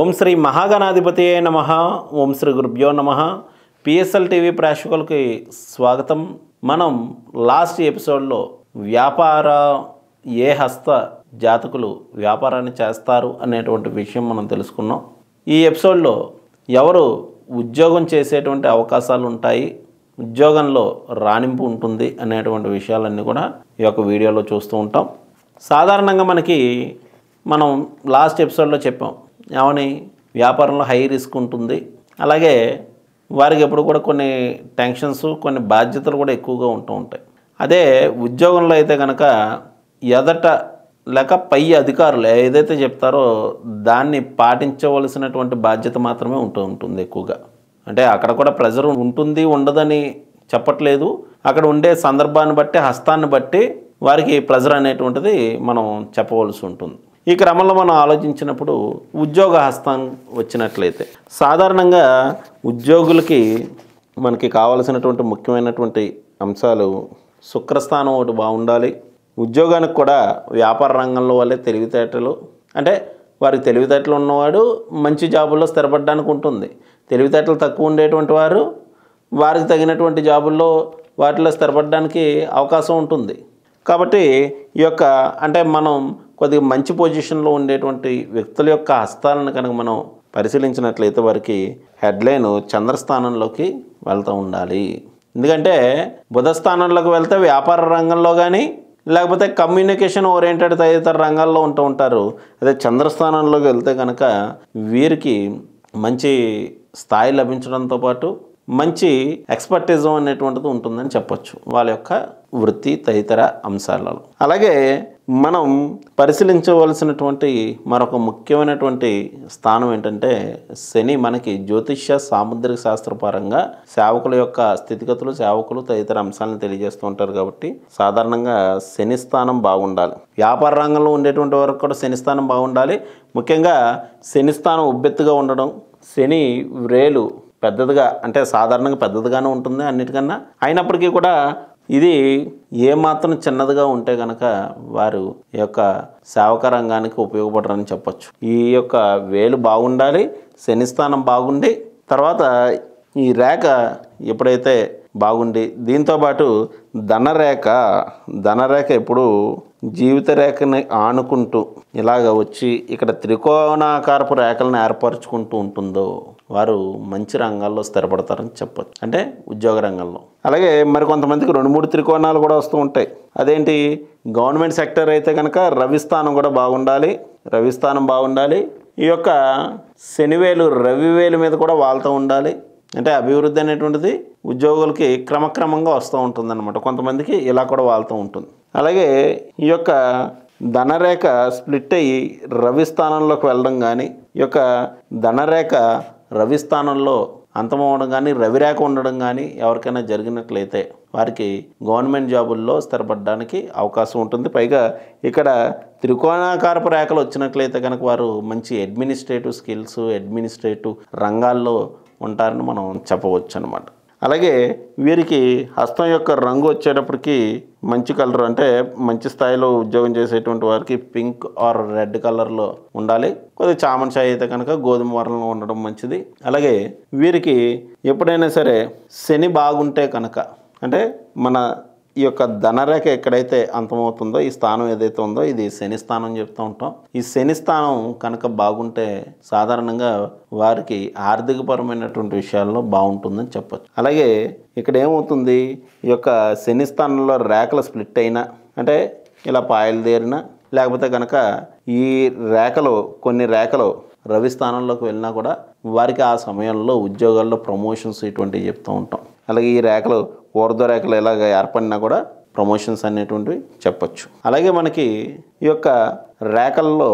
ఓం శ్రీ మహాగణాధిపతి నమ ఓం శ్రీ గురుభ్యో నమ పిఎస్ఎల్ టీవీ ప్రేక్షకులకి స్వాగతం మనం లాస్ట్ ఎపిసోడ్లో వ్యాపార ఏ హస్త జాతకులు వ్యాపారాన్ని చేస్తారు అనేటువంటి విషయం మనం తెలుసుకున్నాం ఈ ఎపిసోడ్లో ఎవరు ఉద్యోగం చేసేటువంటి అవకాశాలు ఉంటాయి ఉద్యోగంలో రాణింపు ఉంటుంది అనేటువంటి విషయాలన్నీ కూడా ఈ యొక్క వీడియోలో చూస్తూ ఉంటాం సాధారణంగా మనకి మనం లాస్ట్ ఎపిసోడ్లో చెప్పాం ఏమని వ్యాపారంలో హై రిస్క్ ఉంటుంది అలాగే వారికి ఎప్పుడు కూడా కొన్ని టెన్షన్స్ కొన్ని బాధ్యతలు కూడా ఎక్కువగా ఉంటూ ఉంటాయి అదే ఉద్యోగంలో అయితే కనుక ఎదట లేక పై అధికారులు ఏదైతే చెప్తారో దాన్ని పాటించవలసినటువంటి బాధ్యత మాత్రమే ఉంటూ ఉంటుంది ఎక్కువగా అంటే అక్కడ కూడా ప్రెజర్ ఉంటుంది ఉండదని చెప్పట్లేదు అక్కడ ఉండే సందర్భాన్ని బట్టి హస్తాన్ని బట్టి వారికి ప్రెజర్ అనేటువంటిది మనం చెప్పవలసి ఉంటుంది ఈ క్రమంలో మనం ఆలోచించినప్పుడు ఉద్యోగ హస్తం వచ్చినట్లయితే సాధారణంగా ఉద్యోగులకి మనకి కావలసినటువంటి ముఖ్యమైనటువంటి అంశాలు శుక్రస్థానం ఒకటి బాగుండాలి ఉద్యోగానికి కూడా వ్యాపార రంగంలో వల్లే తెలివితేటలు అంటే వారికి తెలివితేటలు ఉన్నవాడు మంచి జాబుల్లో స్థిరపడడానికి ఉంటుంది తెలివితేటలు తక్కువ ఉండేటువంటి వారు వారికి తగినటువంటి జాబుల్లో వాటిలో స్థిరపడడానికి అవకాశం ఉంటుంది కాబట్టి ఈ యొక్క అంటే మనం కొద్దిగా మంచి పొజిషన్లో ఉండేటువంటి వ్యక్తుల యొక్క హస్తాలను కనుక మనం పరిశీలించినట్లయితే వారికి హెడ్లైన్ చంద్రస్థానంలోకి వెళ్తూ ఉండాలి ఎందుకంటే బుధ స్థానంలోకి వెళ్తే వ్యాపార రంగంలో కానీ లేకపోతే కమ్యూనికేషన్ ఓరియంటెడ్ తదితర రంగాల్లో ఉంటూ ఉంటారు అదే చంద్రస్థానంలోకి వెళ్తే కనుక వీరికి మంచి స్థాయి లభించడంతో పాటు మంచి ఎక్స్పర్టిజం అనేటువంటిది ఉంటుందని చెప్పొచ్చు వాళ్ళ యొక్క వృత్తి తదితర అంశాలలో అలాగే మనం పరిశీలించవలసినటువంటి మరొక ముఖ్యమైనటువంటి స్థానం ఏంటంటే శని మనకి జ్యోతిష్య సాముద్రిక శాస్త్రపరంగా సేవకుల యొక్క స్థితిగతులు సేవకులు తదితర అంశాలను తెలియజేస్తూ ఉంటారు కాబట్టి సాధారణంగా శని స్థానం బాగుండాలి వ్యాపార రంగంలో ఉండేటువంటి వరకు కూడా శని స్థానం బాగుండాలి ముఖ్యంగా శని స్థానం ఉబ్బెత్తుగా ఉండడం శని వ్రేలు పెద్దదిగా అంటే సాధారణంగా పెద్దదిగానే ఉంటుంది అన్నిటికన్నా అయినప్పటికీ కూడా ఇది ఏమాత్రం చిన్నదిగా ఉంటే గనక వారు ఈ యొక్క సేవక రంగానికి ఉపయోగపడరని చెప్పచ్చు ఈ యొక్క వేలు బాగుండాలి శనిస్థానం బాగుండి తర్వాత ఈ రేఖ ఎప్పుడైతే బాగుండి దీంతోపాటు ధనరేఖ ధనరేఖ ఎప్పుడు జీవిత రేఖని ఆనుకుంటూ ఇలాగ వచ్చి ఇక్కడ త్రికోణాకారపు రేఖలను ఏర్పరచుకుంటూ ఉంటుందో వారు మంచి రంగాల్లో స్థిరపడతారని చెప్పచ్చు అంటే ఉద్యోగ రంగంలో అలాగే మరి కొంతమందికి రెండు మూడు త్రికోణాలు కూడా వస్తూ ఉంటాయి అదేంటి గవర్నమెంట్ సెక్టర్ అయితే కనుక రవిస్థానం కూడా బాగుండాలి రవిస్థానం బాగుండాలి ఈ యొక్క శనివేలు రవివేలు మీద కూడా వాళ్తూ ఉండాలి అంటే అభివృద్ధి అనేటువంటిది ఉద్యోగులకి క్రమక్రమంగా వస్తూ ఉంటుందన్నమాట కొంతమందికి ఇలా కూడా వాళ్తూ ఉంటుంది అలాగే ఈ యొక్క ధనరేఖ స్ప్లిట్ అయ్యి రవి స్థానంలోకి వెళ్ళడం కానీ ఈ యొక్క ధనరేఖ రవి స్థానంలో అంతమవడం కానీ రవిరేఖ ఉండడం కానీ ఎవరికైనా జరిగినట్లయితే వారికి గవర్నమెంట్ జాబుల్లో స్థిరపడడానికి అవకాశం ఉంటుంది పైగా ఇక్కడ త్రికోణాకారపు రేఖలు వచ్చినట్లయితే కనుక వారు మంచి అడ్మినిస్ట్రేటివ్ స్కిల్స్ అడ్మినిస్ట్రేటివ్ రంగాల్లో ఉంటారని మనం చెప్పవచ్చు అనమాట అలాగే వీరికి హస్తం యొక్క రంగు వచ్చేటప్పటికి మంచి కలర్ అంటే మంచి స్థాయిలో ఉద్యోగం చేసేటువంటి వారికి పింక్ ఆర్ రెడ్ కలర్లో ఉండాలి కొద్దిగా చామన్ చాయ్ అయితే కనుక గోధుమ వర్ణంలో ఉండడం మంచిది అలాగే వీరికి ఎప్పుడైనా సరే శని బాగుంటే కనుక అంటే మన ఈ యొక్క ధనరేఖ ఎక్కడైతే అంతమవుతుందో ఈ స్థానం ఏదైతే ఉందో ఇది శని స్థానం చెప్తూ ఉంటాం ఈ శని స్థానం కనుక బాగుంటే సాధారణంగా వారికి ఆర్థికపరమైనటువంటి విషయాల్లో బాగుంటుందని చెప్పచ్చు అలాగే ఇక్కడ ఏమవుతుంది ఈ యొక్క శని స్థానంలో రేఖలు స్ప్లిట్ అయినా అంటే ఇలా పాయలుదేరినా లేకపోతే కనుక ఈ రేఖలు కొన్ని రేఖలు రవి స్థానంలోకి వెళ్ళినా కూడా వారికి ఆ సమయంలో ఉద్యోగాల్లో ప్రమోషన్స్ ఇటువంటివి చెప్తూ ఉంటాం అలాగే ఈ రేఖలు ఓర్ధ రేఖలు ఎలాగ ఏర్పడినా కూడా ప్రమోషన్స్ అనేటువంటివి చెప్పచ్చు అలాగే మనకి ఈ యొక్క రేఖల్లో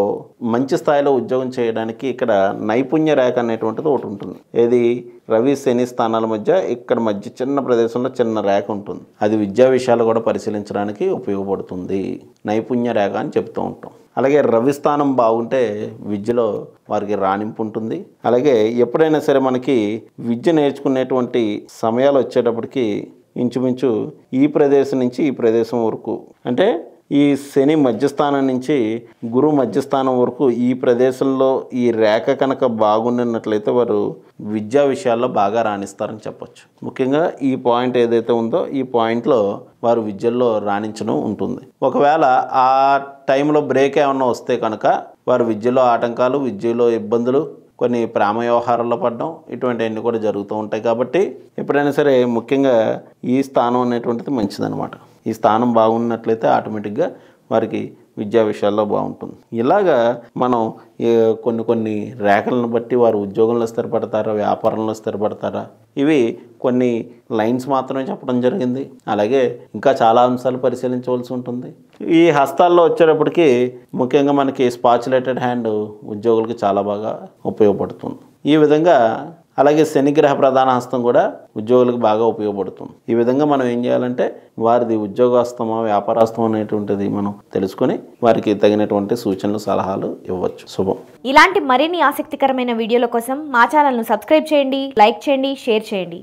మంచి స్థాయిలో ఉద్యోగం చేయడానికి ఇక్కడ నైపుణ్య రేఖ అనేటువంటిది ఒకటి ఉంటుంది ఏది రవి శని స్థానాల మధ్య ఇక్కడ మధ్య చిన్న ప్రదేశంలో చిన్న రేఖ ఉంటుంది అది విద్యా విషయాలు కూడా పరిశీలించడానికి ఉపయోగపడుతుంది నైపుణ్య రేఖ అని చెప్తూ ఉంటాం అలాగే రవి స్థానం బాగుంటే విద్యలో వారికి రాణింపు ఉంటుంది అలాగే ఎప్పుడైనా సరే మనకి విద్య నేర్చుకునేటువంటి సమయాలు వచ్చేటప్పటికి ఇంచుమించు ఈ ప్రదేశం నుంచి ఈ ప్రదేశం వరకు అంటే ఈ శని మధ్యస్థానం నుంచి గురు మధ్యస్థానం వరకు ఈ ప్రదేశంలో ఈ రేఖ కనుక బాగుండినట్లయితే వారు విద్యా విషయాల్లో బాగా రాణిస్తారని చెప్పొచ్చు ముఖ్యంగా ఈ పాయింట్ ఏదైతే ఉందో ఈ పాయింట్లో వారు విద్యల్లో రాణించడం ఉంటుంది ఒకవేళ ఆ టైంలో బ్రేక్ ఏమన్నా వస్తే కనుక వారు విద్యలో ఆటంకాలు విద్యలో ఇబ్బందులు కొన్ని ప్రేమ వ్యవహారాల్లో పడడం ఇటువంటివన్నీ కూడా జరుగుతూ ఉంటాయి కాబట్టి ఎప్పుడైనా సరే ముఖ్యంగా ఈ స్థానం అనేటువంటిది మంచిదనమాట ఈ స్థానం బాగున్నట్లయితే ఆటోమేటిక్గా వారికి విద్యా విషయాల్లో బాగుంటుంది ఇలాగా మనం కొన్ని కొన్ని రేఖలను బట్టి వారు ఉద్యోగంలో స్థిరపడతారా వ్యాపారంలో స్థిరపడతారా ఇవి కొన్ని లైన్స్ మాత్రమే చెప్పడం జరిగింది అలాగే ఇంకా చాలా అంశాలు పరిశీలించవలసి ఉంటుంది ఈ హస్తాల్లో వచ్చేటప్పటికి ముఖ్యంగా మనకి స్పాచులేటెడ్ హ్యాండ్ ఉద్యోగులకు చాలా బాగా ఉపయోగపడుతుంది ఈ విధంగా అలాగే శనిగ్రహ ప్రధాన హస్తం కూడా ఉద్యోగులకు బాగా ఉపయోగపడుతుంది ఈ విధంగా మనం ఏం చేయాలంటే వారిది ఉద్యోగస్తమా వ్యాపారస్తమా అనేటువంటిది మనం తెలుసుకొని వారికి తగినటువంటి సూచనలు సలహాలు ఇవ్వచ్చు శుభం ఇలాంటి మరిన్ని ఆసక్తికరమైన వీడియోల కోసం మా ఛానల్ను సబ్స్క్రైబ్ చేయండి లైక్ చేయండి షేర్ చేయండి